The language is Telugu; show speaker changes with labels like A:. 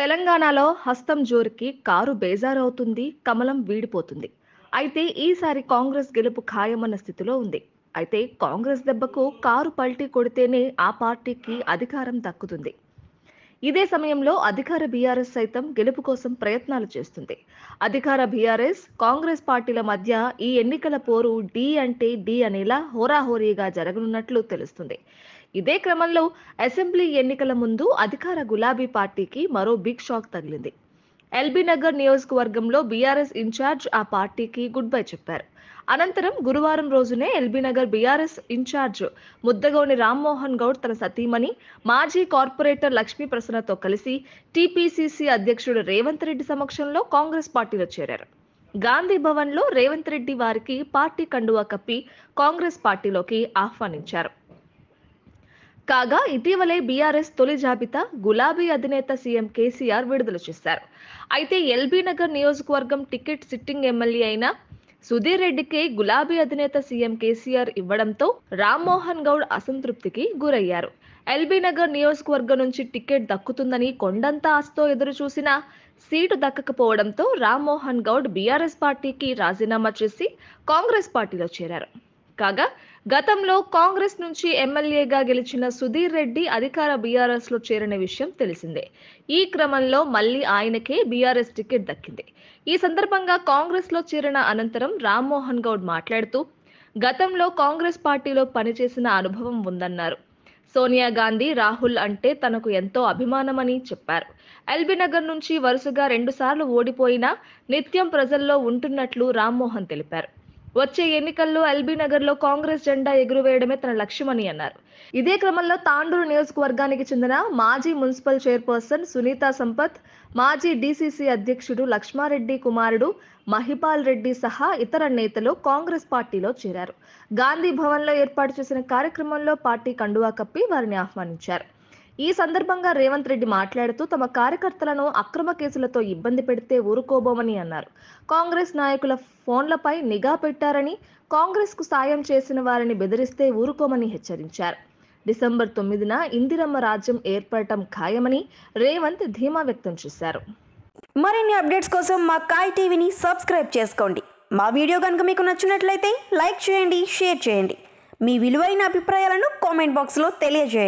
A: తెలంగాణలో హస్తం జోరుకి కారు బేజారవుతుంది కమలం వీడిపోతుంది అయితే ఈసారి కాంగ్రెస్ గెలుపు ఖాయమన్న స్థితిలో ఉంది అయితే కాంగ్రెస్ దెబ్బకు కారు పల్టీ కొడితేనే ఆ పార్టీకి అధికారం దక్కుతుంది ఇదే సమయంలో అధికార బీఆర్ఎస్ సైతం గెలుపు కోసం ప్రయత్నాలు చేస్తుంది అధికార బీఆర్ఎస్ కాంగ్రెస్ పార్టీల మధ్య ఈ ఎన్నికల పోరు డి అంటే డి అనేలా హోరాహోరీగా జరగనున్నట్లు తెలుస్తుంది ఇదే క్రమంలో అసెంబ్లీ ఎన్నికల ముందు అధికార గులాబీ పార్టీకి మరో బిగ్ షాక్ తగిలింది ఎల్బీనగర్ నియోజకవర్గంలో బీఆర్ఎస్ ఇన్ఛార్జ్ ఆ పార్టీకి గుడ్ బై చెప్పారు అనంతరం గురువారం రోజునే ఎల్బీనగర్ బీఆర్ఎస్ ఇన్ఛార్జ్ ముద్దగోని రామ్మోహన్ గౌడ్ తన సతీమణి మాజీ కార్పొరేటర్ లక్ష్మీ ప్రసన్నతో కలిసి టీపీసీసీ అధ్యక్షుడు రేవంత్ రెడ్డి సమక్షంలో కాంగ్రెస్ పార్టీలో చేరారు గాంధీ భవన్లో రేవంత్ రెడ్డి వారికి పార్టీ కండువా కప్పి కాంగ్రెస్ పార్టీలోకి ఆహ్వానించారు కాగా ఇటీవలే బీఆర్ఎస్ తొలి జాబితా గులాబీ అధినేత సీఎం కేసీఆర్ విడుదల చేశారు అయితే ఎల్బీ నగర్ నియోజకవర్గం టికెట్ సిట్టింగ్ ఎమ్మెల్యే అయిన సుధీర్ రెడ్డికి గులాబీ అధినేత సీఎం కేసీఆర్ ఇవ్వడంతో రామ్మోహన్ గౌడ్ అసంతృప్తికి గురయ్యారు ఎల్బీ నగర్ నియోజకవర్గం నుంచి టికెట్ దక్కుతుందని కొండంత ఆస్తో ఎదురు చూసిన సీటు దక్కకపోవడంతో రామ్మోహన్ గౌడ్ బీఆర్ఎస్ పార్టీకి రాజీనామా చేసి కాంగ్రెస్ పార్టీలో చేరారు కాగా గతంలో కాంగ్రెస్ నుంచి ఎమ్మెల్యేగా గెలిచిన సుధీర్ రెడ్డి అధికార బీఆర్ఎస్ లో చేరిన విషయం తెలిసిందే ఈ క్రమంలో మళ్ళీ ఆయనకే బీఆర్ఎస్ టికెట్ దక్కింది ఈ సందర్భంగా కాంగ్రెస్ లో చేరిన అనంతరం రామ్మోహన్ గౌడ్ మాట్లాడుతూ గతంలో కాంగ్రెస్ పార్టీలో పనిచేసిన అనుభవం ఉందన్నారు సోనియా గాంధీ రాహుల్ అంటే తనకు ఎంతో అభిమానమని చెప్పారు ఎల్బీనగర్ నుంచి వరుసగా రెండుసార్లు ఓడిపోయినా నిత్యం ప్రజల్లో ఉంటున్నట్లు రామ్మోహన్ తెలిపారు వచ్చే ఎన్నికల్లో ఎల్బీ లో కాంగ్రెస్ జెండా ఎగురవేయడమే తన లక్ష్యమని అన్నారు ఇదే క్రమంలో తాండూరు నియోజకవర్గానికి చెందిన మాజీ మున్సిపల్ చైర్పర్సన్ సునీత సంపత్ మాజీ డీసీసీ అధ్యక్షుడు లక్ష్మారెడ్డి కుమారుడు మహిపాల్ రెడ్డి సహా ఇతర నేతలు కాంగ్రెస్ పార్టీలో చేరారు గాంధీ భవన్లో ఏర్పాటు చేసిన కార్యక్రమంలో పార్టీ కండువా కప్పి వారిని ఆహ్వానించారు ఈ సందర్భంగా రేవంత్ రెడ్డి మాట్లాడుతూ తమ కార్యకర్తలను అక్రమ కేసులతో ఇబ్బంది పెడితే ఊరుకోబోమని అన్నారు కాంగ్రెస్ నాయకుల ఫోన్లపై నిఘా పెట్టారని కాంగ్రెస్కు సాయం చేసిన వారిని బెదిరిస్తే ఊరుకోమని హెచ్చరించారు డిసెంబర్ తొమ్మిదిన ఇందిరమ్మ రాజ్యం ఏర్పడటం ఖాయమని రేవంత్ ధీమా వ్యక్తం చేశారు మరిన్ని అప్డేట్స్ కోసం మా కాయ్ టీవీని సబ్స్క్రైబ్ చేసుకోండి మా వీడియో కనుక మీకు నచ్చినట్లయితే లైక్ చేయండి షేర్ చేయండి మీ విలువైన అభిప్రాయాలను కామెంట్ బాక్స్లో తెలియజేయండి